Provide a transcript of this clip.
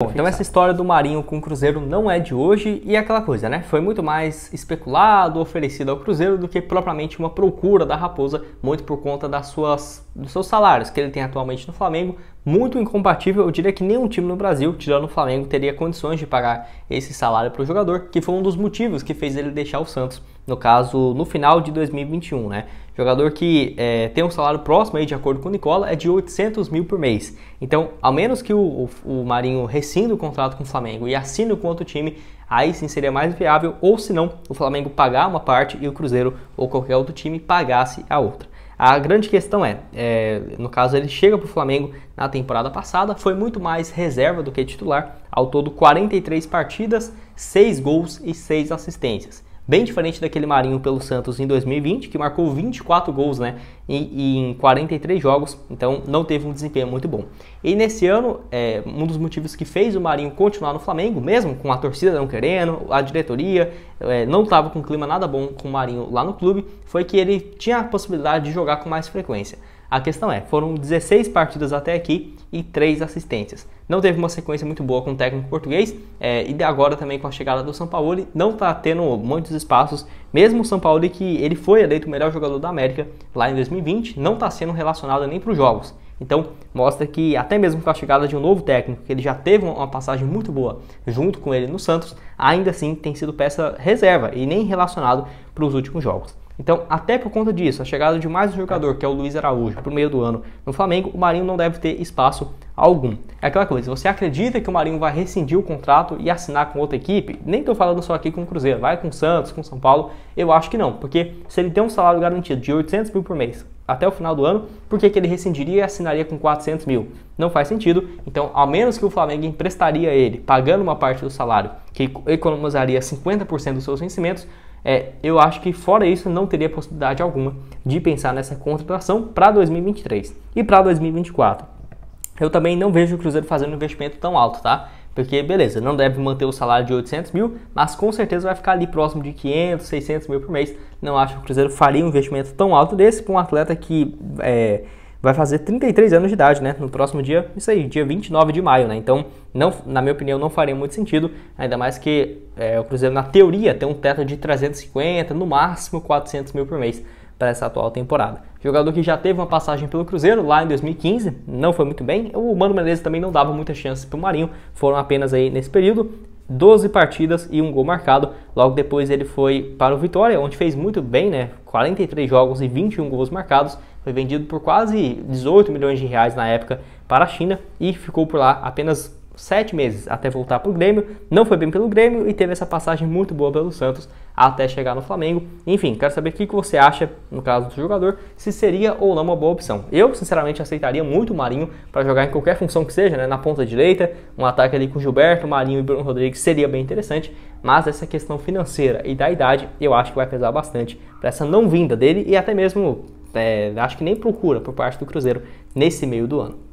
Bom, então essa história do Marinho com o Cruzeiro não é de hoje e é aquela coisa, né? Foi muito mais especulado, oferecido ao Cruzeiro do que propriamente uma procura da Raposa, muito por conta das suas, dos seus salários que ele tem atualmente no Flamengo, muito incompatível. Eu diria que nenhum time no Brasil, tirando o Flamengo, teria condições de pagar esse salário para o jogador, que foi um dos motivos que fez ele deixar o Santos no caso, no final de 2021, né? Jogador que é, tem um salário próximo aí, de acordo com o Nicola, é de 800 mil por mês. Então, a menos que o, o, o Marinho rescinda o contrato com o Flamengo e assine com outro time, aí sim seria mais viável, ou se não, o Flamengo pagar uma parte e o Cruzeiro ou qualquer outro time pagasse a outra. A grande questão é, é no caso, ele chega para o Flamengo na temporada passada, foi muito mais reserva do que titular, ao todo 43 partidas, 6 gols e 6 assistências bem diferente daquele Marinho pelo Santos em 2020, que marcou 24 gols né, em, 43 jogos, então não teve um desempenho muito bom. E nesse ano, é, um dos motivos que fez o Marinho continuar no Flamengo, mesmo com a torcida não querendo, a diretoria é, não estava com um clima nada bom com o Marinho lá no clube, foi que ele tinha a possibilidade de jogar com mais frequência. A questão é, foram 16 partidas até aqui, e três assistências. Não teve uma sequência muito boa com o técnico português é, e agora também com a chegada do São Paulo não está tendo muitos espaços. Mesmo o São Paulo que ele foi eleito o melhor jogador da América lá em 2020, não está sendo relacionado nem para os jogos. Então mostra que até mesmo com a chegada de um novo técnico, que ele já teve uma passagem muito boa junto com ele no Santos, ainda assim tem sido peça reserva e nem relacionado para os últimos jogos. Então, até por conta disso, a chegada de mais um jogador, que é o Luiz Araújo, para o meio do ano no Flamengo, o Marinho não deve ter espaço algum. É aquela coisa, você acredita que o Marinho vai rescindir o contrato e assinar com outra equipe? Nem estou falando só aqui com o Cruzeiro, vai com o Santos, com o São Paulo, eu acho que não, porque se ele tem um salário garantido de 800 mil por mês, até o final do ano, por que, que ele rescindiria e assinaria com 400 mil? Não faz sentido. Então, ao menos que o Flamengo emprestaria ele, pagando uma parte do salário, que economizaria 50% dos seus vencimentos, é, eu acho que fora isso não teria possibilidade alguma de pensar nessa contratação para 2023 e para 2024. Eu também não vejo o Cruzeiro fazendo um investimento tão alto, tá? Porque, beleza, não deve manter o salário de 800 mil, mas com certeza vai ficar ali próximo de 500, 600 mil por mês. Não acho que o Cruzeiro faria um investimento tão alto desse para um atleta que é, vai fazer 33 anos de idade, né? No próximo dia, isso aí, dia 29 de maio, né? Então, não, na minha opinião, não faria muito sentido, ainda mais que é, o Cruzeiro, na teoria, tem um teto de 350, no máximo 400 mil por mês para essa atual temporada. Jogador que já teve uma passagem pelo Cruzeiro lá em 2015, não foi muito bem. O Mano Menezes também não dava muita chance para o Marinho, foram apenas aí nesse período. 12 partidas e um gol marcado. Logo depois ele foi para o Vitória, onde fez muito bem, né? 43 jogos e 21 gols marcados. Foi vendido por quase 18 milhões de reais na época para a China e ficou por lá apenas sete meses até voltar para o Grêmio, não foi bem pelo Grêmio e teve essa passagem muito boa pelo Santos até chegar no Flamengo. Enfim, quero saber o que você acha, no caso do jogador, se seria ou não uma boa opção. Eu, sinceramente, aceitaria muito o Marinho para jogar em qualquer função que seja, né? na ponta direita, um ataque ali com Gilberto, Marinho e Bruno Rodrigues seria bem interessante, mas essa questão financeira e da idade eu acho que vai pesar bastante para essa não vinda dele e até mesmo, é, acho que nem procura por parte do Cruzeiro nesse meio do ano.